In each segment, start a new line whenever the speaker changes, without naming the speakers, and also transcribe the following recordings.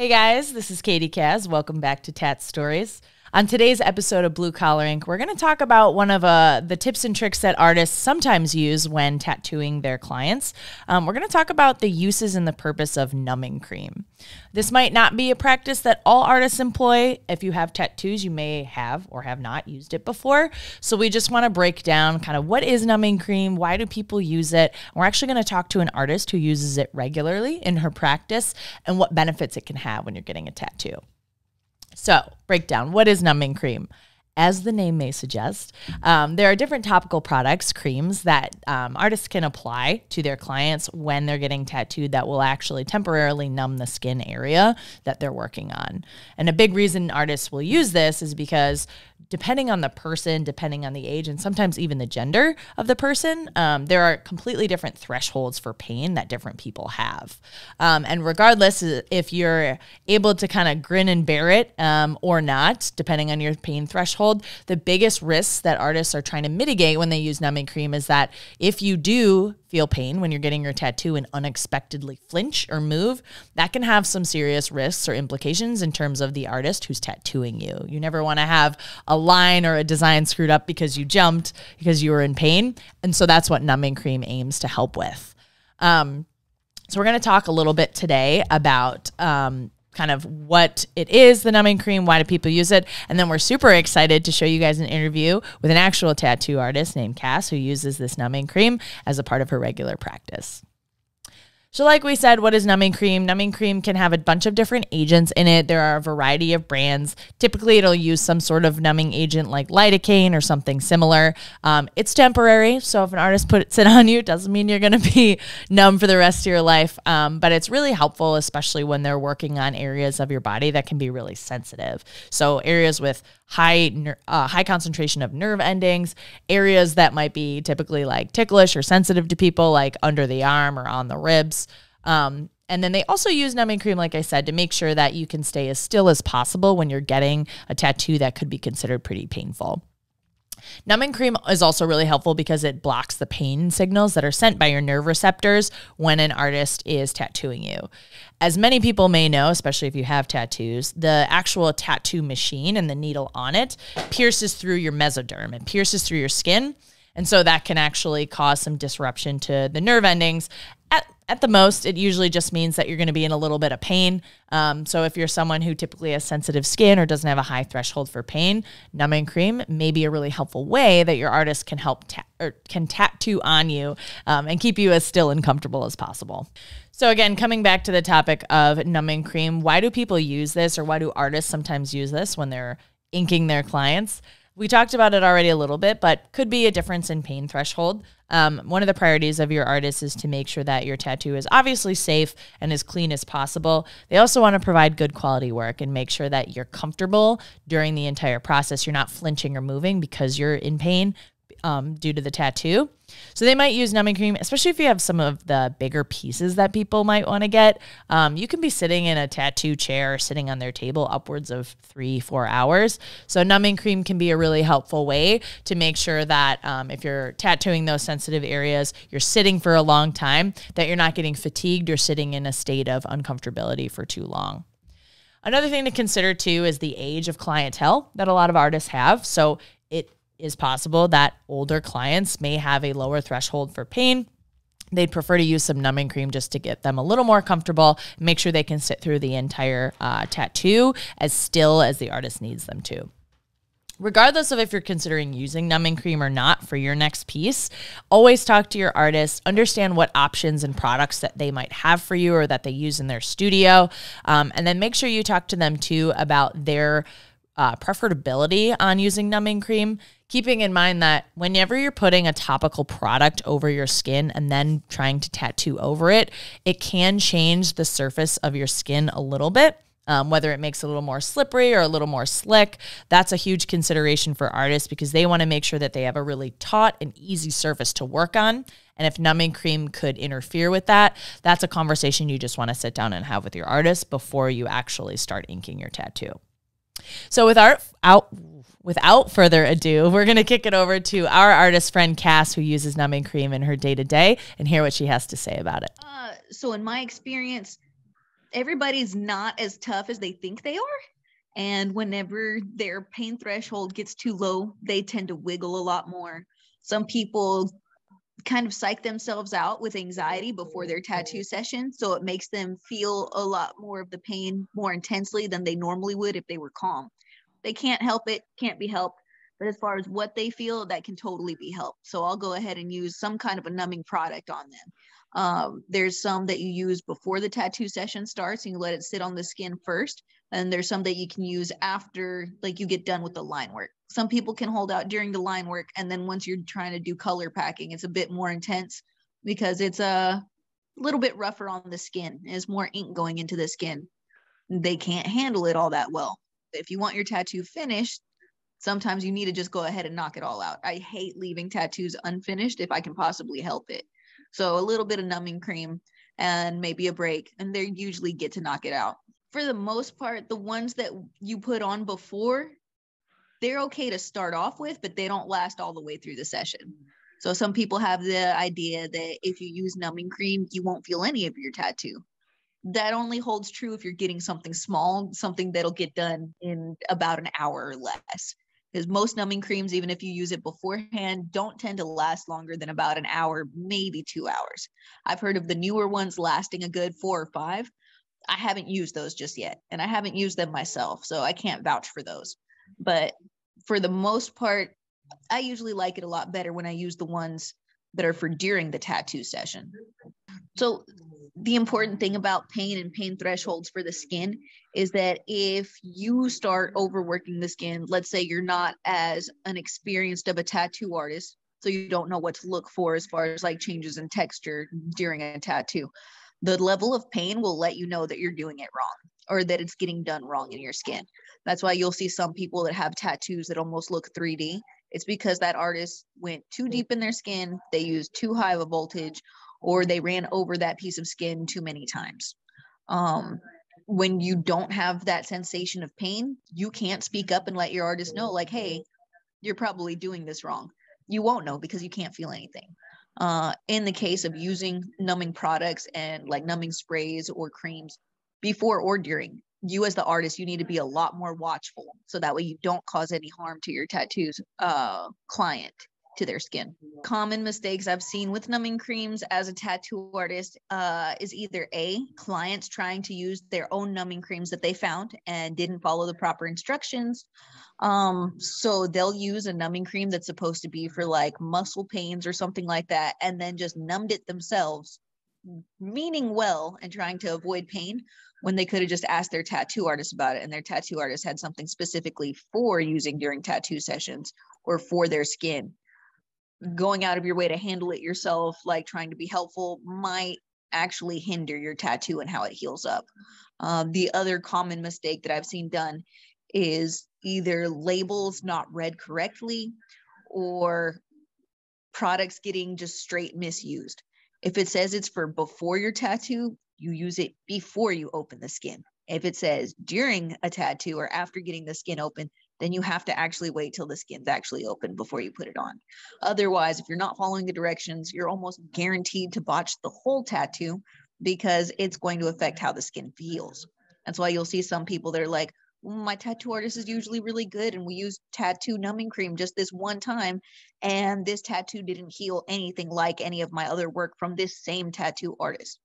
Hey guys, this is Katie Kaz. Welcome back to Tat Stories. On today's episode of Blue Collar Ink, we're going to talk about one of uh, the tips and tricks that artists sometimes use when tattooing their clients. Um, we're going to talk about the uses and the purpose of numbing cream. This might not be a practice that all artists employ. If you have tattoos, you may have or have not used it before. So we just want to break down kind of what is numbing cream, why do people use it? We're actually going to talk to an artist who uses it regularly in her practice and what benefits it can have when you're getting a tattoo. So, breakdown what is numbing cream? As the name may suggest, um, there are different topical products, creams that um, artists can apply to their clients when they're getting tattooed that will actually temporarily numb the skin area that they're working on. And a big reason artists will use this is because depending on the person, depending on the age, and sometimes even the gender of the person, um, there are completely different thresholds for pain that different people have. Um, and regardless uh, if you're able to kind of grin and bear it um, or not, depending on your pain threshold, the biggest risks that artists are trying to mitigate when they use numbing cream is that if you do feel pain when you're getting your tattoo and unexpectedly flinch or move, that can have some serious risks or implications in terms of the artist who's tattooing you. You never want to have a line or a design screwed up because you jumped because you were in pain. And so that's what numbing cream aims to help with. Um, so we're going to talk a little bit today about um, kind of what it is, the numbing cream, why do people use it? And then we're super excited to show you guys an interview with an actual tattoo artist named Cass who uses this numbing cream as a part of her regular practice. So, like we said, what is numbing cream? Numbing cream can have a bunch of different agents in it. There are a variety of brands. Typically, it'll use some sort of numbing agent like lidocaine or something similar. Um, it's temporary. So, if an artist puts it on you, it doesn't mean you're going to be numb for the rest of your life. Um, but it's really helpful, especially when they're working on areas of your body that can be really sensitive. So, areas with high uh, high concentration of nerve endings, areas that might be typically like ticklish or sensitive to people, like under the arm or on the ribs. Um, and then they also use numbing cream, like I said, to make sure that you can stay as still as possible when you're getting a tattoo that could be considered pretty painful. Numbing cream is also really helpful because it blocks the pain signals that are sent by your nerve receptors when an artist is tattooing you. As many people may know, especially if you have tattoos, the actual tattoo machine and the needle on it pierces through your mesoderm, it pierces through your skin. And so that can actually cause some disruption to the nerve endings at the most, it usually just means that you're going to be in a little bit of pain. Um, so if you're someone who typically has sensitive skin or doesn't have a high threshold for pain, numbing cream may be a really helpful way that your artist can help ta- or can tattoo on you um, and keep you as still and comfortable as possible. So again, coming back to the topic of numbing cream, why do people use this or why do artists sometimes use this when they're inking their clients? We talked about it already a little bit, but could be a difference in pain threshold. Um, one of the priorities of your artist is to make sure that your tattoo is obviously safe and as clean as possible. They also want to provide good quality work and make sure that you're comfortable during the entire process. You're not flinching or moving because you're in pain um, due to the tattoo. So they might use numbing cream, especially if you have some of the bigger pieces that people might want to get. Um, you can be sitting in a tattoo chair, sitting on their table upwards of three, four hours. So numbing cream can be a really helpful way to make sure that um, if you're tattooing those sensitive areas, you're sitting for a long time, that you're not getting fatigued or sitting in a state of uncomfortability for too long. Another thing to consider too is the age of clientele that a lot of artists have. So it is possible that older clients may have a lower threshold for pain. They'd prefer to use some numbing cream just to get them a little more comfortable, make sure they can sit through the entire uh, tattoo as still as the artist needs them to regardless of if you're considering using numbing cream or not for your next piece, always talk to your artist, understand what options and products that they might have for you or that they use in their studio, um, and then make sure you talk to them too about their uh, preferability on using numbing cream keeping in mind that whenever you're putting a topical product over your skin and then trying to tattoo over it, it can change the surface of your skin a little bit. Um, whether it makes it a little more slippery or a little more slick. That's a huge consideration for artists because they want to make sure that they have a really taut and easy surface to work on. And if numbing cream could interfere with that, that's a conversation you just want to sit down and have with your artist before you actually start inking your tattoo. So without out without further ado, we're going to kick it over to our artist friend Cass, who uses numbing cream in her day to day, and hear what she has to say about it.
Uh, so, in my experience, everybody's not as tough as they think they are. And whenever their pain threshold gets too low, they tend to wiggle a lot more. Some people kind of psych themselves out with anxiety before their mm-hmm. tattoo session. So it makes them feel a lot more of the pain more intensely than they normally would if they were calm. They can't help it, can't be helped. But as far as what they feel, that can totally be helped. So I'll go ahead and use some kind of a numbing product on them. Um, there's some that you use before the tattoo session starts and you let it sit on the skin first. And there's some that you can use after, like you get done with the line work. Some people can hold out during the line work. And then once you're trying to do color packing, it's a bit more intense because it's a little bit rougher on the skin. There's more ink going into the skin. They can't handle it all that well. If you want your tattoo finished, sometimes you need to just go ahead and knock it all out. I hate leaving tattoos unfinished if I can possibly help it. So a little bit of numbing cream and maybe a break, and they usually get to knock it out. For the most part, the ones that you put on before, they're okay to start off with, but they don't last all the way through the session. So some people have the idea that if you use numbing cream, you won't feel any of your tattoo. That only holds true if you're getting something small, something that'll get done in about an hour or less because most numbing creams, even if you use it beforehand, don't tend to last longer than about an hour, maybe two hours. I've heard of the newer ones lasting a good four or five. I haven't used those just yet, and I haven't used them myself, so I can't vouch for those. But for the most part, I usually like it a lot better when I use the ones that are for during the tattoo session. So the important thing about pain and pain thresholds for the skin is that if you start overworking the skin, let's say you're not as an experienced of a tattoo artist, so you don't know what to look for as far as like changes in texture during a tattoo, the level of pain will let you know that you're doing it wrong or that it's getting done wrong in your skin. That's why you'll see some people that have tattoos that almost look 3D it's because that artist went too mm. deep in their skin, they used too high of a voltage, or they ran over that piece of skin too many times. Um, when you don't have that sensation of pain, you can't speak up and let your artist know, like, hey, you're probably doing this wrong. You won't know because you can't feel anything. Uh, in the case of using numbing products and like numbing sprays or creams before or during, you as the artist you need to be a lot more watchful so that way you don't cause any harm to your tattoos uh, client to their skin common mistakes i've seen with numbing creams as a tattoo artist uh, is either a clients trying to use their own numbing creams that they found and didn't follow the proper instructions um, so they'll use a numbing cream that's supposed to be for like muscle pains or something like that and then just numbed it themselves meaning well and trying to avoid pain when they could have just asked their tattoo artist about it and their tattoo artist had something specifically for using during tattoo sessions or for their skin going out of your way to handle it yourself like trying to be helpful might actually hinder your tattoo and how it heals up uh, the other common mistake that i've seen done is either labels not read correctly or products getting just straight misused if it says it's for before your tattoo you use it before you open the skin. If it says during a tattoo or after getting the skin open, then you have to actually wait till the skin's actually open before you put it on. Otherwise, if you're not following the directions, you're almost guaranteed to botch the whole tattoo because it's going to affect how the skin feels. That's why you'll see some people that are like, my tattoo artist is usually really good and we use tattoo numbing cream just this one time and this tattoo didn't heal anything like any of my other work from this same tattoo artist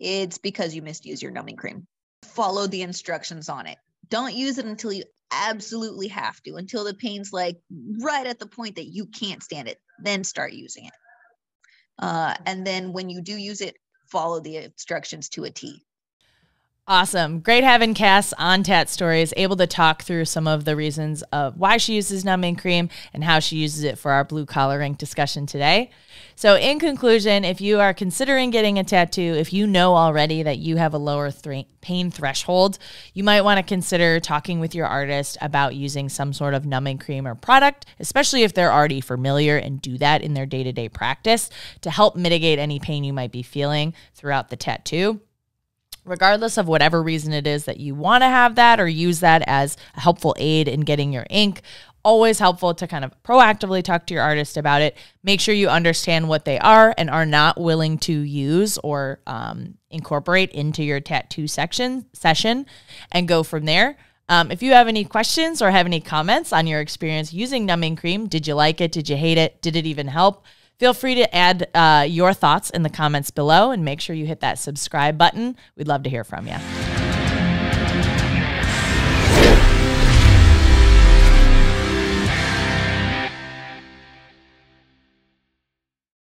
it's because you misuse your numbing cream. Follow the instructions on it. Don't use it until you absolutely have to, until the pain's like right at the point that you can't stand it. Then start using it. Uh, and then when you do use it, follow the instructions to a T. Awesome. Great having
Cass on Tat Stories, able to talk through some of the reasons of why she uses numbing cream and how she uses it for our blue collar ink discussion today. So, in conclusion, if you are considering getting a tattoo, if you know already that you have a lower th pain threshold, you might want to consider talking with your artist about using some sort of numbing cream or product, especially if they're already familiar and do that in their day to day practice to help mitigate any pain you might be feeling throughout the tattoo regardless of whatever reason it is that you want to have that or use that as a helpful aid in getting your ink always helpful to kind of proactively talk to your artist about it. Make sure you understand what they are and are not willing to use or um, incorporate into your tattoo section session, and go from there. Um, if you have any questions or have any comments on your experience using numbing cream, did you like it? Did you hate it? Did it even help? Feel free to add uh, your thoughts in the comments below and make sure you hit that subscribe button. We'd love to hear from you.